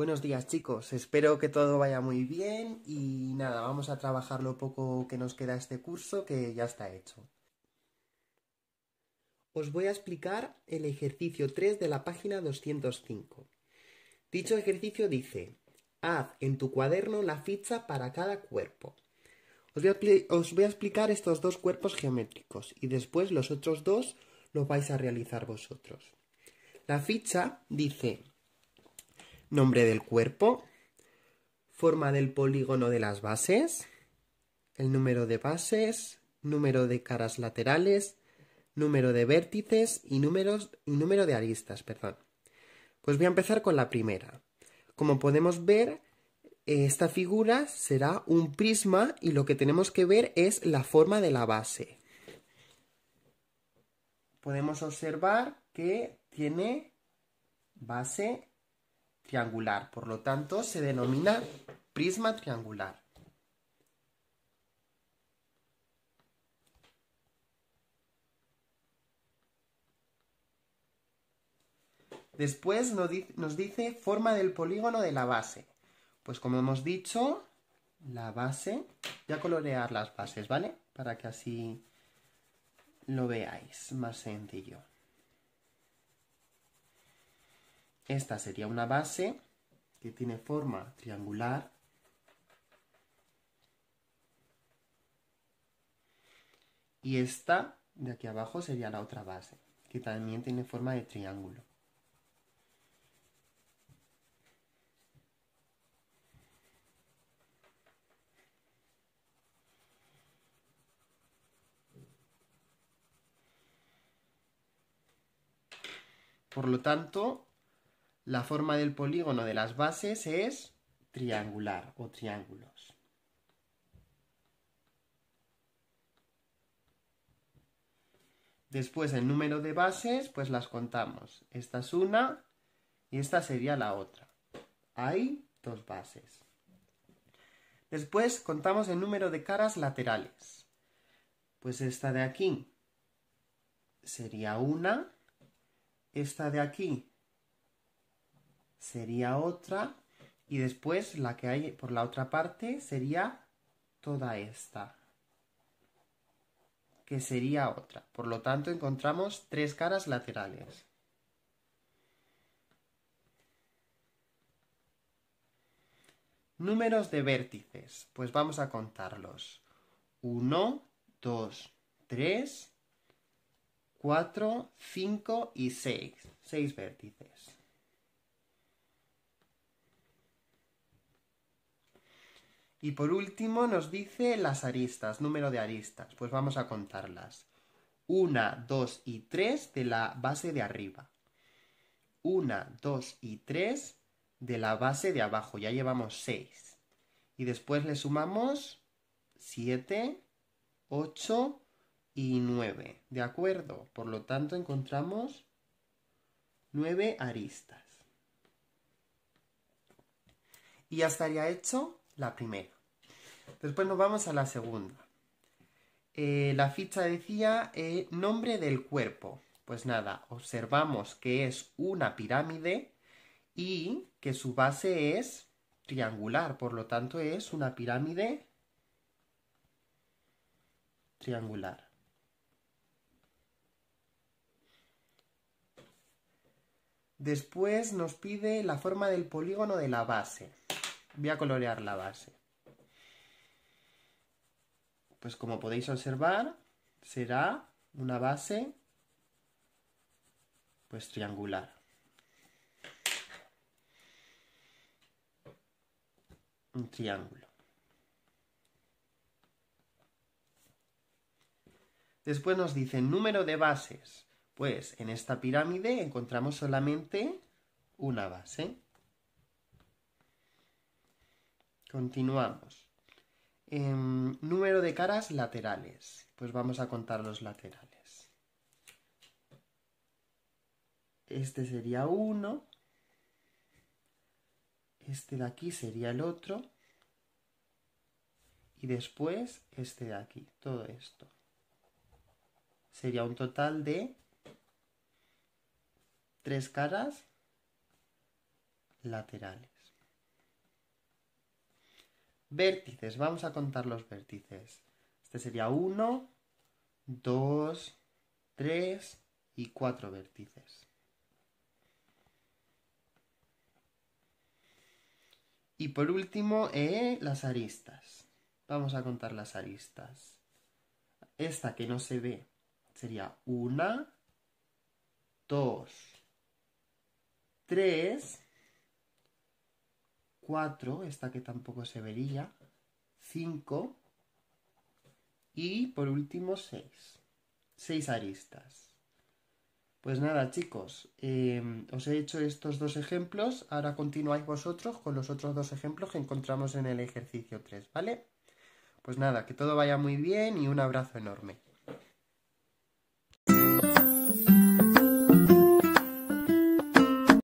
Buenos días chicos, espero que todo vaya muy bien y nada, vamos a trabajar lo poco que nos queda este curso que ya está hecho. Os voy a explicar el ejercicio 3 de la página 205. Dicho ejercicio dice, haz en tu cuaderno la ficha para cada cuerpo. Os voy, a, explicar estos dos cuerpos geométricos y después los otros dos los vais a realizar vosotros. La ficha dice nombre del cuerpo, forma del polígono de las bases, el número de bases, número de caras laterales, número de vértices y, número de aristas. Perdón. Pues voy a empezar con la primera. Como podemos ver, esta figura será un prisma y lo que tenemos que ver es la forma de la base. Podemos observar que tiene base triangular. Por lo tanto, se denomina prisma triangular. Después nos dice forma del polígono de la base. Pues como hemos dicho, la base, voy a colorear las bases, ¿vale? Para que así lo veáis más sencillo. Esta sería una base que tiene forma triangular. Y esta de aquí abajo sería la otra base, que también tiene forma de triángulo. Por lo tanto, la forma del polígono de las bases es triangular o triángulos. Después el número de bases, pues las contamos. Esta es una y esta sería la otra. Hay dos bases. Después contamos el número de caras laterales. Pues esta de aquí sería una, esta de aquí sería otra y después la que hay por la otra parte sería toda esta que sería otra. Por lo tanto, encontramos tres caras laterales. Números de vértices. Pues vamos a contarlos. 1, 2, 3, 4, 5 y 6. 6 vértices. Y por último nos dice las aristas, número de aristas. Pues vamos a contarlas. 1, 2 y 3 de la base de arriba. 1, 2 y 3 de la base de abajo. Ya llevamos 6. Y después le sumamos 7, 8 y 9. ¿De acuerdo? Por lo tanto encontramos 9 aristas. Y ya estaría hecho la primera. Después nos vamos a la segunda. Eh, la ficha decía eh, nombre del cuerpo. Pues nada, observamos que es una pirámide y que su base es triangular, por lo tanto es una pirámide triangular. Después nos pide la forma del polígono de la base voy a colorear la base. Pues como podéis observar, será una base pues triangular. Un triángulo. Después nos dice número de bases. Pues en esta pirámide encontramos solamente una base. Continuamos. Em, número de caras laterales. Pues vamos a contar los laterales. Este sería uno. Este de aquí sería el otro. Y después este de aquí. Todo esto. Sería un total de tres caras laterales. Vértices, vamos a contar los vértices. Este sería 1, 2, 3 y 4 vértices. Y por último, eh, las aristas. Vamos a contar las aristas. Esta que no se ve sería 1, 2, 3 4, esta que tampoco se vería, 5 y por último 6. 6 aristas. Pues nada chicos, em, os he hecho estos dos ejemplos, ahora continuáis vosotros con los otros dos ejemplos que encontramos en el ejercicio 3, ¿vale? Pues nada, que todo vaya muy bien y un abrazo enorme.